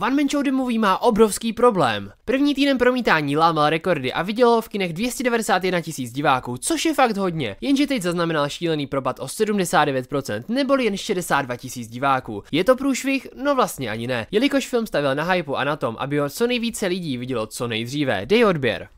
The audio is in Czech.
One Man Show The Movie má obrovský problém. První týden promítání lámal rekordy a vidělo v kinech 291 tisíc diváků, což je fakt hodně, jenže teď zaznamenal šílený propad o 79%, neboli jen 62 tisíc diváků. Je to průšvih? No vlastně ani ne, jelikož film stavil na hypu a na tom, aby ho co nejvíce lidí vidělo co nejdříve. Dej odběr.